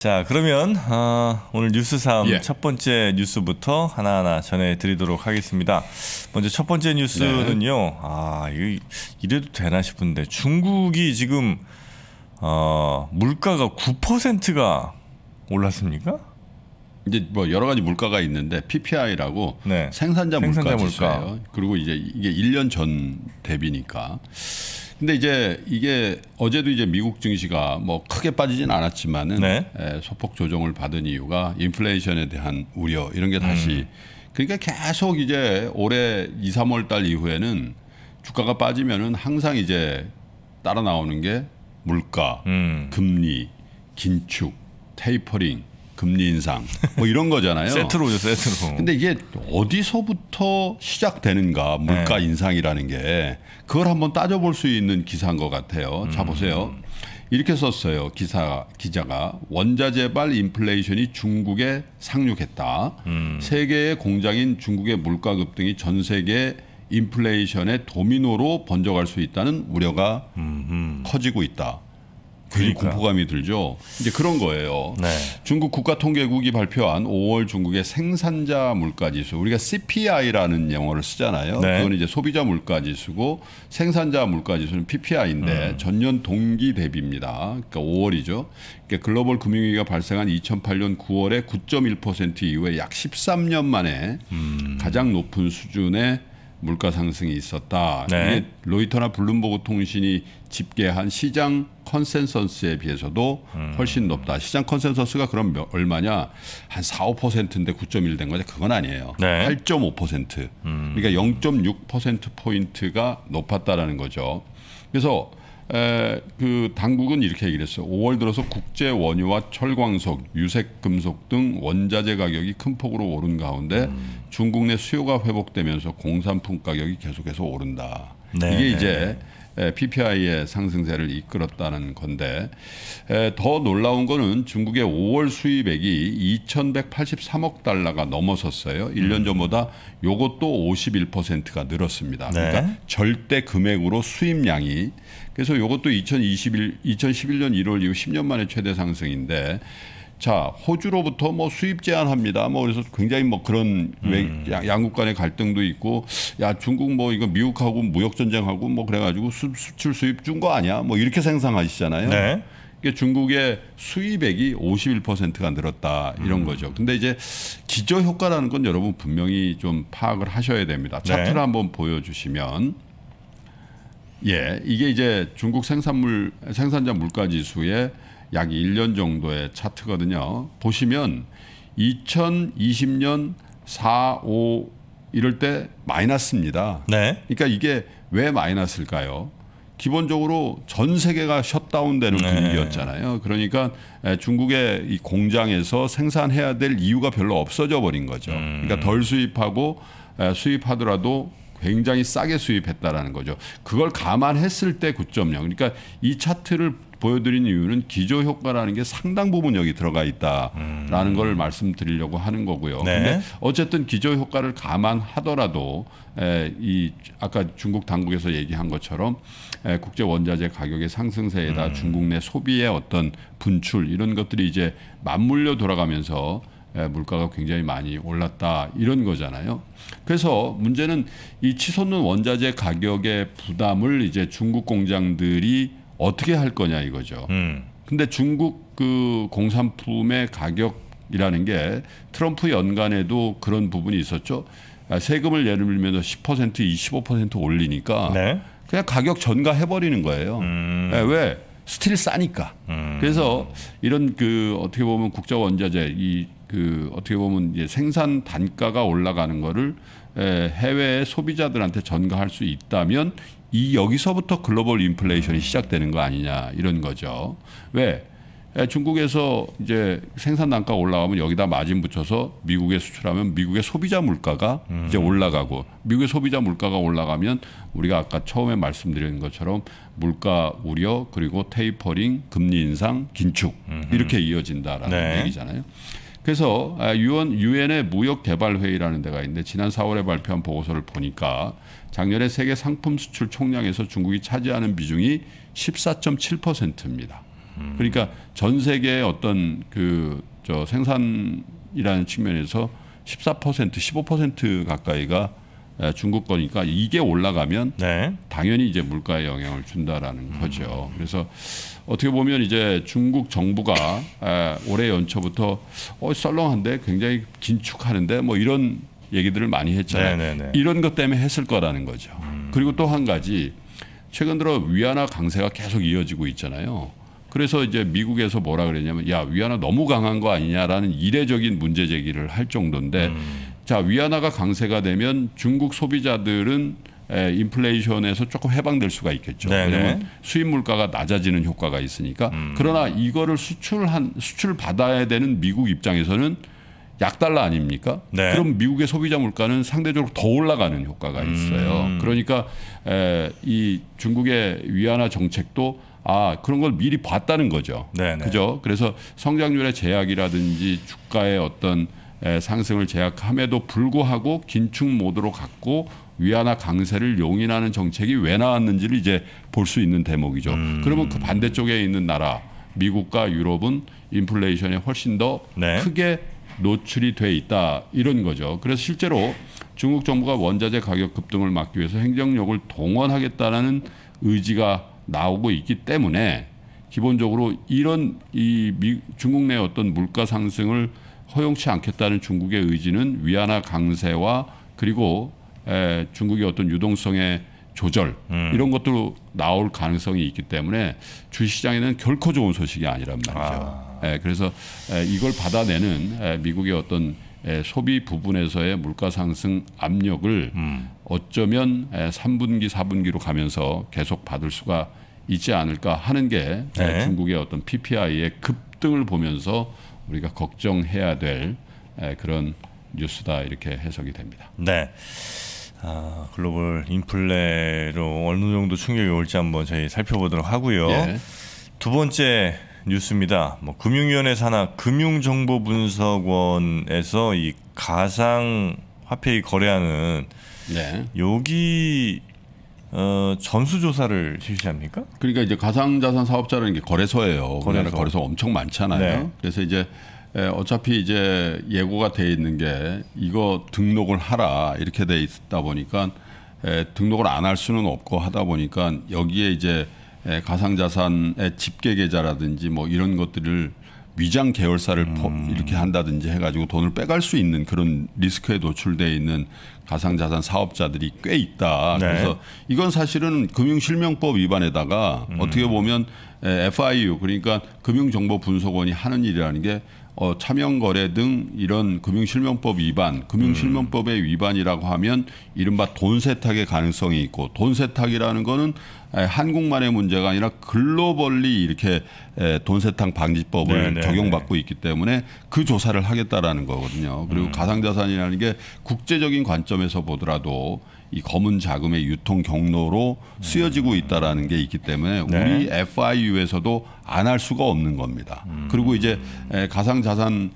자 그러면 어, 오늘 뉴스삼 예. 첫 번째 뉴스부터 하나하나 전해드리도록 하겠습니다. 먼저 첫 번째 뉴스는요. 네. 아이래도 되나 싶은데 중국이 지금 어, 물가가 9%가 올랐습니까? 이제 뭐 여러 가지 물가가 있는데 PPI라고 네. 생산자, 생산자 물가 지수예요. 그리고 이제 이게 1년 전 대비니까 근데 이제 이게 어제도 이제 미국 증시가 뭐 크게 빠지진 않았지만은 네. 에, 소폭 조정을 받은 이유가 인플레이션에 대한 우려 이런 게 다시 음. 그러니까 계속 이제 올해 2, 3월 달 이후에는 주가가 빠지면은 항상 이제 따라 나오는 게 물가, 음. 금리, 긴축, 테이퍼링 금리 인상 뭐 이런 거잖아요. 세트로죠, 세트로. 근데 이게 어디서부터 시작되는가 물가 네. 인상이라는 게 그걸 한번 따져볼 수 있는 기사인 것 같아요. 음. 자 보세요. 이렇게 썼어요. 기사 기자가 원자재발 인플레이션이 중국에 상륙했다. 음. 세계의 공장인 중국의 물가 급등이 전 세계 인플레이션의 도미노로 번져갈 수 있다는 우려가 음흠. 커지고 있다. 괜히 그러니까. 공포감이 들죠. 이제 그런 거예요. 네. 중국 국가통계국이 발표한 5월 중국의 생산자 물가지수 우리가 CPI라는 영어를 쓰잖아요. 네. 그건 이제 소비자 물가지수고 생산자 물가지수는 PPI인데 음. 전년 동기 대비입니다. 그러니까 5월이죠. 그러니까 글로벌 금융위기가 발생한 2008년 9월에 9.1% 이후에 약 13년 만에 음. 가장 높은 수준의 물가 상승이 있었다. 네. 로이터나 블룸버그 통신이 집계한 시장 컨센서스에 비해서도 음. 훨씬 높다. 시장 컨센서스가 그럼 몇, 얼마냐? 한 4, 5%인데 9.1된 거죠. 그건 아니에요. 네. 8.5%. 음. 그러니까 0.6% 포인트가 높았다라는 거죠. 그래서 에, 그 당국은 이렇게 얘기를 했어요. 5월 들어서 국제 원유와 철광석, 유색 금속 등 원자재 가격이 큰 폭으로 오른 가운데 음. 중국 내 수요가 회복되면서 공산품 가격이 계속해서 오른다. 네. 이게 네. 이제 PPI의 상승세를 이끌었다는 건데 더 놀라운 거는 중국의 5월 수입액이 2,183억 달러가 넘어섰어요. 1년 음. 전보다 요것도 51%가 늘었습니다. 네. 그러니까 절대 금액으로 수입량이 그래서 요것도 2021, 2011년 1월 이후 10년 만에 최대 상승인데 자 호주로부터 뭐 수입 제한합니다. 뭐 그래서 굉장히 뭐 그런 음. 외, 양국 간의 갈등도 있고 야 중국 뭐 이거 미국하고 무역 전쟁하고 뭐 그래가지고 수, 출 수입 준 거 아니야? 뭐 이렇게 생산하시잖아요. 네. 이게 중국의 수입액이 51%가 늘었다 이런 음. 거죠. 근데 이제 기저 효과라는 건 여러분 분명히 좀 파악을 하셔야 됩니다. 네. 차트를 네. 한번 보여주시면 예 이게 이제 중국 생산물 생산자 물가 지수의 약 1년 정도의 차트거든요. 보시면 2020년 4, 5 이럴 때 마이너스입니다. 네. 그러니까 이게 왜 마이너스일까요? 기본적으로 전 세계가 셧다운되는 네. 분위기였잖아요. 그러니까 중국의 이 공장에서 생산해야 될 이유가 별로 없어져 버린 거죠. 음. 그러니까 덜 수입하고 수입하더라도 굉장히 싸게 수입했다라는 거죠. 그걸 감안했을 때 9.0. 그러니까 이 차트를 보여드린 이유는 기조 효과라는 게 상당 부분 여기 들어가 있다라는 음. 걸 말씀드리려고 하는 거고요. 네. 근데 어쨌든 기조 효과를 감안하더라도 에, 이 아까 중국 당국에서 얘기한 것처럼 에, 국제 원자재 가격의 상승세에다 음. 중국 내 소비의 어떤 분출 이런 것들이 이제 맞물려 돌아가면서 예, 물가가 굉장히 많이 올랐다 이런 거잖아요. 그래서 문제는 이 치솟는 원자재 가격의 부담을 이제 중국 공장들이 어떻게 할 거냐 이거죠. 음. 근데 중국 그 공산품의 가격이라는 게 트럼프 연간에도 그런 부분이 있었죠. 아, 세금을 예를 들면 10% 25% 올리니까 네. 그냥 가격 전가해 버리는 거예요. 음. 예, 왜? 스틸 싸니까. 음. 그래서 이런 그 어떻게 보면 국제 원자재 이그 어떻게 보면 이제 생산 단가가 올라가는 거를 해외 소비자들한테 전가할 수 있다면 이 여기서부터 글로벌 인플레이션이 시작되는 거 아니냐 이런 거죠. 왜? 중국에서 이제 생산 단가 올라가면 여기다 마진 붙여서 미국에 수출하면 미국의 소비자 물가가 음. 이제 올라가고 미국의 소비자 물가가 올라가면 우리가 아까 처음에 말씀드린 것처럼 물가 우려 그리고 테이퍼링 금리 인상 긴축 음. 이렇게 이어진다라는 네. 얘기잖아요. 그래서 아, 유엔 유엔의 무역 개발 회의라는 데가 있는데 지난 4월에 발표한 보고서를 보니까 작년에 세계 상품 수출 총량에서 중국이 차지하는 비중이 14.7%입니다. 음. 그러니까 전세계 어떤 그저 생산이라는 측면에서 14% 15% 가까이가 중국 거니까 이게 올라가면 네. 당연히 이제 물가에 영향을 준다라는 거죠. 그래서 어떻게 보면 이제 중국 정부가 올해 연초부터 어 썰렁한데 굉장히 긴축하는데 뭐 이런 얘기들을 많이 했잖아요. 네네네. 네, 네. 이런 것 때문에 했을 거라는 거죠. 음. 그리고 또 한 가지 최근 들어 위안화 강세가 계속 이어지고 있잖아요. 그래서 이제 미국에서 뭐라 그랬냐면 야 위안화 너무 강한 거 아니냐라는 이례적인 문제 제기를 할 정도인데 음. 자 위안화가 강세가 되면 중국 소비자들은 에, 인플레이션에서 조금 해방될 수가 있겠죠. 네네. 왜냐하면 수입 물가가 낮아지는 효과가 있으니까. 음. 그러나 이거를 수출한 수출 받아야 되는 미국 입장에서는 약달러 아닙니까? 네. 그럼 미국의 소비자 물가는 상대적으로 더 올라가는 효과가 음. 있어요. 음. 그러니까 에, 이 중국의 위안화 정책도 아 그런 걸 미리 봤다는 거죠. 네네. 네. 그죠? 그래서 성장률의 제약이라든지 주가의 어떤 예, 상승을 제약함에도 불구하고 긴축 모드로 갔고 위안화 강세를 용인하는 정책이 왜 나왔는지를 이제 볼 수 있는 대목이죠. 음. 그러면 그 반대쪽에 있는 나라 미국과 유럽은 인플레이션에 훨씬 더 네. 크게 노출이 돼 있다 이런 거죠. 그래서 실제로 중국 정부가 원자재 가격 급등을 막기 위해서 행정력을 동원하겠다는 의지가 나오고 있기 때문에 기본적으로 이런 이 미, 중국 내 어떤 물가 상승을 허용치 않겠다는 중국의 의지는 위안화 강세와 그리고 에, 중국의 어떤 유동성의 조절 음. 이런 것도 나올 가능성이 있기 때문에 주시장에는 결코 좋은 소식이 아니란 말이죠. 아. 에, 예, 그래서 에, 이걸 받아내는 에, 미국의 어떤 에, 소비 부분에서의 물가 상승 압력을 음. 어쩌면 에, 3분기, 4분기로 가면서 계속 받을 수가 있지 않을까 하는 게 네. 중국의 어떤 PPI의 급등을 보면서 우리가 걱정해야 될 그런 뉴스다 이렇게 해석이 됩니다. 네. 아, 글로벌 인플레로 어느 정도 충격이 올지 한번 저희 살펴보도록 하고요. 예. 두 번째 뉴스입니다. 뭐 금융위원회 산하 금융정보분석원에서 이 가상 화폐 거래하는 네. 여기 어, 전수조사를 실시합니까? 그러니까 이제 가상자산 사업자라는 게 거래소예요. 거래소. 거래소 엄청 많잖아요. 네. 그래서 이제 어차피 이제 예고가 돼 있는 게 이거 등록을 하라 이렇게 돼 있다 보니까 에, 등록을 안 할 수는 없고 하다 보니까 여기에 이제 에, 가상자산의 집계 계좌라든지 뭐 이런 것들을 위장 계열사를 음. 이렇게 한다든지 해가지고 돈을 빼갈 수 있는 그런 리스크에 노출돼 있는 가상자산 사업자들이 꽤 있다. 네. 그래서 이건 사실은 금융실명법 위반에다가 음. 어떻게 보면 FIU 그러니까 금융정보분석원이 하는 일이라는 게 어, 차명거래 등 이런 금융실명법 위반, 금융실명법의 음. 위반이라고 하면 이른바 돈 세탁의 가능성이 있고 돈 세탁이라는 거는 에, 한국만의 문제가 아니라 글로벌리 이렇게 돈 세탁 방지법을 네네. 네, 적용받고 네. 있기 때문에 그 조사를 하겠다라는 거거든요. 그리고 음. 가상자산이라는 게 국제적인 관점에서 보더라도 이 검은 자금의 유통 경로로 쓰여지고 있다라는 게 있기 때문에 네. 우리 네. FIU에서도 안 할 수가 없는 겁니다. 음. 그리고 이제 가상 자산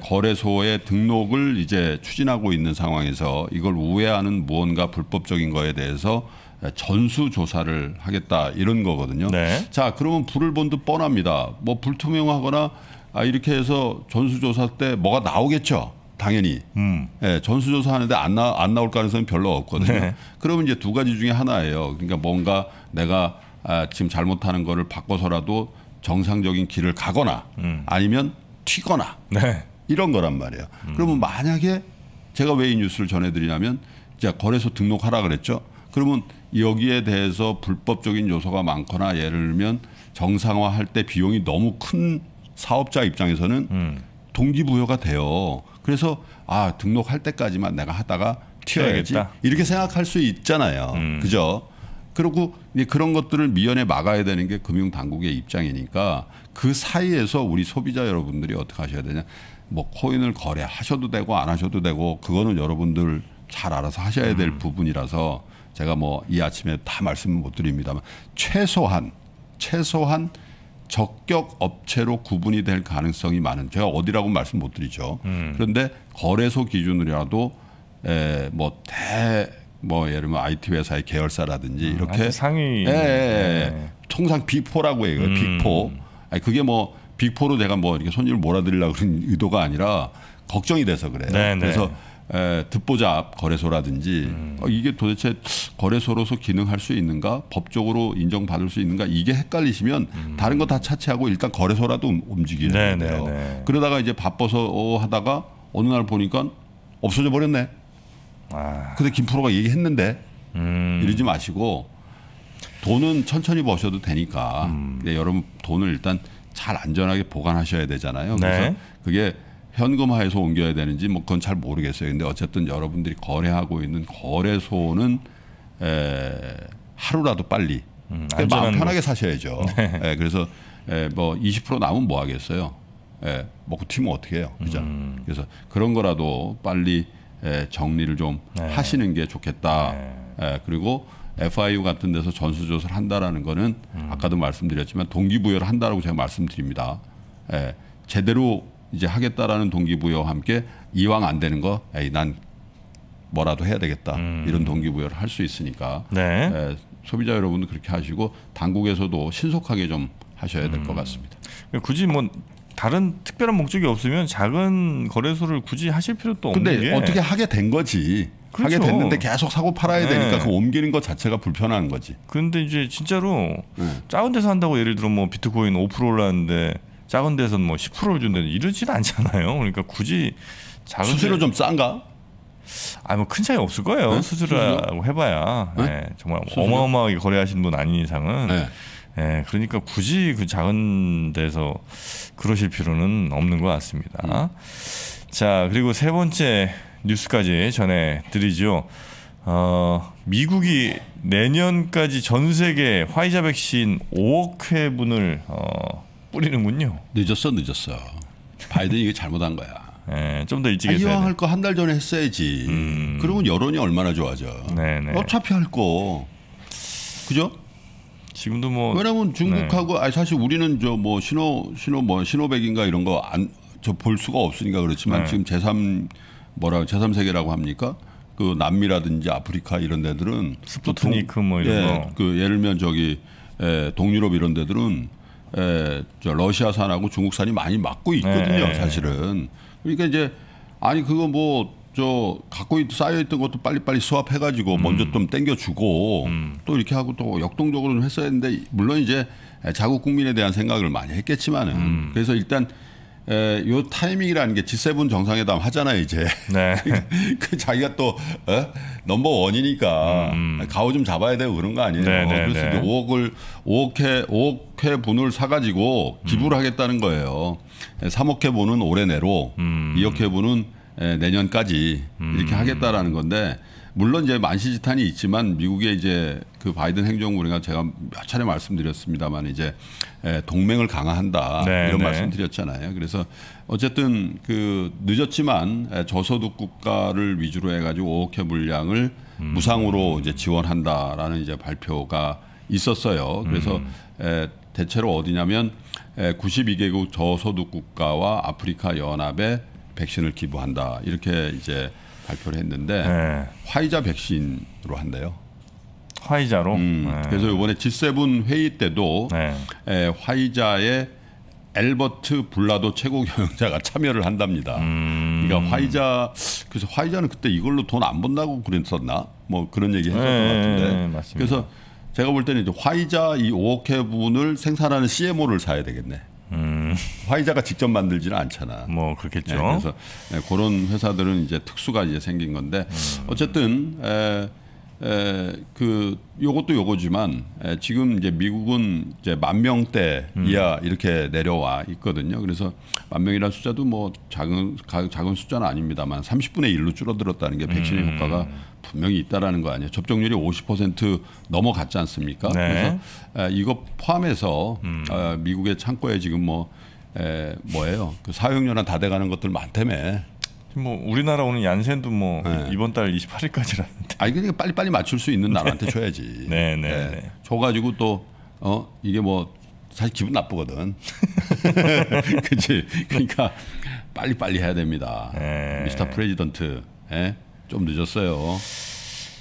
거래소의 등록을 이제 추진하고 있는 상황에서 이걸 우회하는 무언가 불법적인 거에 대해서 전수 조사를 하겠다 이런 거거든요. 네. 자 그러면 불을 본 듯 뻔합니다. 뭐 불투명하거나 아, 이렇게 해서 전수 조사 때 뭐가 나오겠죠. 당연히 음. 예, 전수조사 하는데 안, 나, 안 나올 가능성이 별로 없거든요. 네. 그러면 이제 두 가지 중에 하나예요. 그러니까 뭔가 내가 아, 지금 잘못하는 거를 바꿔서라도 정상적인 길을 가거나 음. 아니면 튀거나 네. 이런 거란 말이에요. 음. 그러면 만약에 제가 왜 이 뉴스를 전해드리냐면 자 거래소 등록하라 그랬죠. 그러면 여기에 대해서 불법적인 요소가 많거나 예를 들면 정상화할 때 비용이 너무 큰 사업자 입장에서는 음. 동기부여가 돼요. 그래서 아 등록할 때까지만 내가 하다가 튀어야지 겠다 이렇게 생각할 수 있잖아요. 음. 그죠? 그리고 그런 것들을 미연에 막아야 되는 게 금융 당국의 입장이니까 그 사이에서 우리 소비자 여러분들이 어떻게 하셔야 되냐? 뭐 코인을 거래하셔도 되고 안 하셔도 되고 그거는 여러분들 잘 알아서 하셔야 될 음. 부분이라서 제가 뭐 이 아침에 다 말씀 못 드립니다만 최소한 최소한 적격 업체로 구분이 될 가능성이 많은 제가 어디라고 말씀 못 드리죠. 음. 그런데 거래소 기준으로라도 에뭐대뭐 뭐 예를 들면 IT 회사의 계열사라든지 음, 이렇게 상위 예, 예, 예. 네. 통상 빅포라고 해요. 빅포. 음. 아니, 그게 뭐 빅포로 내가뭐 이렇게 손님을 몰아들이려고 그런 의도가 아니라 걱정이 돼서 그래요. 네, 네. 그래서 에, 예, 듣보잡 거래소라든지 음. 어, 이게 도대체 거래소로서 기능할 수 있는가 법적으로 인정받을 수 있는가 이게 헷갈리시면 음. 다른 거 다 차치하고 일단 거래소라도 음, 움직이는 네, 거예요. 네, 네. 그러다가 이제 바빠서 어, 하다가 어느 날 보니까 없어져 버렸네. 아. 근데 김프로가 얘기했는데 음. 이러지 마시고 돈은 천천히 버셔도 되니까 근 음. 여러분 돈을 일단 잘 안전하게 보관하셔야 되잖아요. 그래서 네. 그게 현금화해서 옮겨야 되는지 뭐 그건 잘 모르겠어요. 근데 어쨌든 여러분들이 거래하고 있는 거래소는 에, 하루라도 빨리 음, 그러니까 마음 편하게 거. 사셔야죠. 네. 예, 그래서 에, 뭐20%남은뭐 뭐 하겠어요. 에, 예, 먹고 튀면 어떻게 해요, 그죠? 음. 그래서 그런 거라도 빨리 에, 정리를 좀 네. 하시는 게 좋겠다. 네. 에, 예, 그리고 FIU 같은 데서 전수조사를 한다라는 거는 음. 아까도 말씀드렸지만 동기부여를 한다라고 제가 말씀드립니다. 에, 예, 제대로 이제 하겠다라는 동기부여와 함께 이왕 안 되는 거, 에이 난 뭐라도 해야 되겠다 음. 이런 동기부여를 할 수 있으니까 네. 에, 소비자 여러분도 그렇게 하시고 당국에서도 신속하게 좀 하셔야 될것 음. 같습니다. 굳이 뭐 다른 특별한 목적이 없으면 작은 거래소를 굳이 하실 필요도 없는 근데 게 어떻게 하게 된 거지. 그렇죠. 하게 됐는데 계속 사고 팔아야 네. 되니까 그 옮기는 것 자체가 불편한 거지. 근데 이제 진짜로 네. 작은 데서 한다고 예를 들어 뭐 비트코인 5% 올랐는데 작은 데서는 뭐 10%를 준다 는 이러진 않잖아요. 그러니까 굳이 작은 수수료 좀 싼가? 아뭐큰 차이 없을 거예요. 네? 수수료라고 뭐 해봐야 네? 네, 정말 수수료? 어마어마하게 거래하시분 아닌 이상은 네. 예, 그러니까 굳이 그 작은 데서 그러실 필요는 없는 것 같습니다. 음. 자 그리고 세 번째 뉴스까지 전해드리죠. 어, 미국이 내년까지 전 세계 화이자 백신 5억 회분을 어, 뿌리는군요. 늦었어 늦었어. 바이든이 게 잘못한 거야. 네, 예, 좀더 일찍 해서 아, 이왕 할 거 한 달 전에 했어야지. 음. 그러면 여론이 얼마나 좋아져. 네네. 네. 어차피 할 거. 그죠? 지금도 뭐 왜냐면 중국하고 네. 아 사실 우리는 저 뭐 신호 신호 뭐 신호백인가 이런 거 안 저 볼 수가 없으니까 그렇지만 네. 지금 제3 뭐라 제3 세계라고 합니까? 그 남미라든지 아프리카 이런 데들은 스푸트니크 뭐 이런 예, 거. 그 예를 들면 저기 예, 동유럽 이런 데들은 에, 예, 저 러시아산하고 중국산이 많이 맞고 있거든요, 네. 사실은. 그러니까 이제 아니 그거 뭐 저 갖고 있, 쌓여 있던 것도 빨리빨리 수합해 가지고 음. 먼저 좀 땡겨 주고 음. 또 이렇게 하고 또 역동적으로 좀 했어야 했는데 물론 이제 자국 국민에 대한 생각을 많이 했겠지만은 음. 그래서 일단 에, 예, 요 타이밍이라는 게 G7 정상회담 하잖아요, 이제. 네. 그 자기가 또 어? 넘버 원이니까 음. 음. 가오 좀 잡아야 되고 그런 거 아니에요. 네네네. 네, 그래서 이제 5억을 5억 회 5억 회 분을 사가지고 기부를 음. 하겠다는 거예요. 3억 예, 회 분은 올해 내로, 음. 2억 회 분은 예, 내년까지 이렇게 음. 하겠다라는 건데. 물론 이제 만시지탄이 있지만 미국의 이제 그 바이든 행정부 우리가 제가 몇 차례 말씀드렸습니다만 이제 동맹을 강화한다 네, 이런 네. 말씀드렸잖아요. 그래서 어쨌든 그 늦었지만 저소득 국가를 위주로 해가지고 5억 회 물량을 음. 무상으로 이제 지원한다라는 이제 발표가 있었어요. 그래서 음. 대체로 어디냐면 92개국 저소득 국가와 아프리카 연합에 백신을 기부한다 이렇게 이제 발표를 했는데 네. 화이자 백신으로 한대요. 화이자로. 음, 네. 그래서 이번에 G7 회의 때도 네. 에, 화이자의 엘버트 블라도 최고 경영자가 참여를 한답니다. 음. 그러니까 화이자 그래서 화이자는 그때 이걸로 돈 안 번다고 그랬었나? 뭐 그런 얘기 했었던 네, 것 같은데. 네, 맞습니다. 그래서 제가 볼 때는 이제 화이자 이 5억 회분을 생산하는 CMO를 사야 되겠네. 음. 화이자가 직접 만들지는 않잖아. 뭐 그렇겠죠. 네, 그래서 네, 그런 회사들은 이제 특수가 이제 생긴 건데 음. 어쨌든 에, 에, 그 요것도 요거지만 에, 지금 이제 미국은 이제 만 명대 음. 이하 음. 이렇게 내려와 있거든요. 그래서 만 명이라는 숫자도 뭐 작은 가, 작은 숫자는 아닙니다만 30분의 1로 줄어들었다는 게 백신의 음. 효과가 분명히 있다라는 거 아니에요. 접종률이 50% 넘어갔지 않습니까? 네. 그래서 에, 이거 포함해서 음. 어, 미국의 창고에 지금 뭐 에, 뭐예요? 그 사용료나 다 돼가는 것들 많다며. 뭐 우리나라 오는 얀센도 뭐 네. 이번 달 28일까지라는데. 아니 그러니까 빨리 빨리 맞출 수 있는 네. 나라한테 줘야지. 네, 네, 네, 네. 줘가지고 또 어 이게 뭐 사실 기분 나쁘거든. 그치 그러니까 빨리 빨리 해야 됩니다. 네. 미스터 프레지던트. 네? 좀 늦었어요.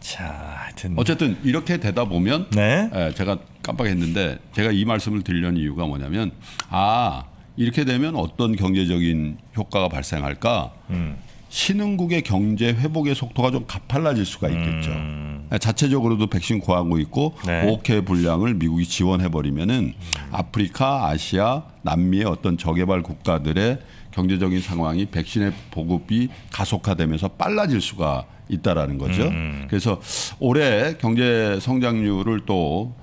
자, 하여튼 어쨌든 이렇게 되다 보면 네? 예, 제가 깜빡했는데 제가 이 말씀을 드리려는 이유가 뭐냐면 아 이렇게 되면 어떤 경제적인 효과가 발생할까? 음. 신흥국의 경제 회복의 속도가 좀 가팔라질 수가 음. 있겠죠. 음. 자체적으로도 백신 고하고 있고 네. 5억 분량을 미국이 지원해 버리면은 음. 아프리카, 아시아, 남미의 어떤 저개발 국가들의 경제적인 상황이 백신의 보급이 가속화되면서 빨라질 수가 있다라는 거죠. 음. 음. 그래서 올해 경제 성장률을 또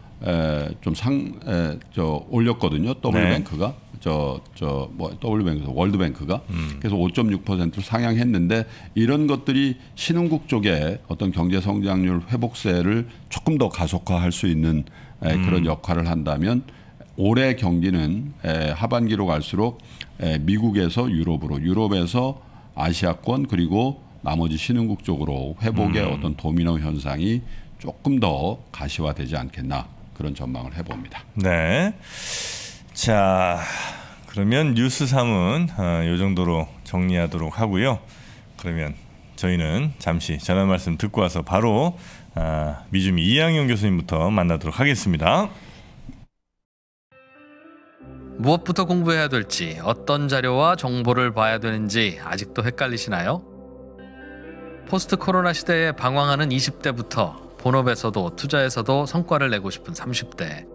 좀 상, 에, 저 올렸거든요. 더블뱅크가. 네. 저저뭐 W뱅크 월드뱅크가 음. 그래서 5.6%를 상향했는데 이런 것들이 신흥국 쪽에 어떤 경제 성장률 회복세를 조금 더 가속화할 수 있는 에, 음. 그런 음. 역할을 한다면 올해 경기는 에, 하반기로 갈수록 에, 미국에서 유럽으로 유럽에서 아시아권 그리고 나머지 신흥국 쪽으로 회복의 음. 어떤 도미노 현상이 조금 더 가시화되지 않겠나 그런 전망을 해봅니다. 네. 자, 그러면 뉴스 3은 어, 정도로 정리하도록 하고요. 그러면 저희는 잠시 전화 말씀 듣고 와서 바로 아, 미주미 이양영 교수님부터 만나도록 하겠습니다. 무엇부터 공부해야 될지, 어떤 자료와 정보를 봐야 되는지 아직도 헷갈리시나요? 포스트 코로나 시대에 방황하는 20대부터 본업에서도 투자에서도 성과를 내고 싶은 30대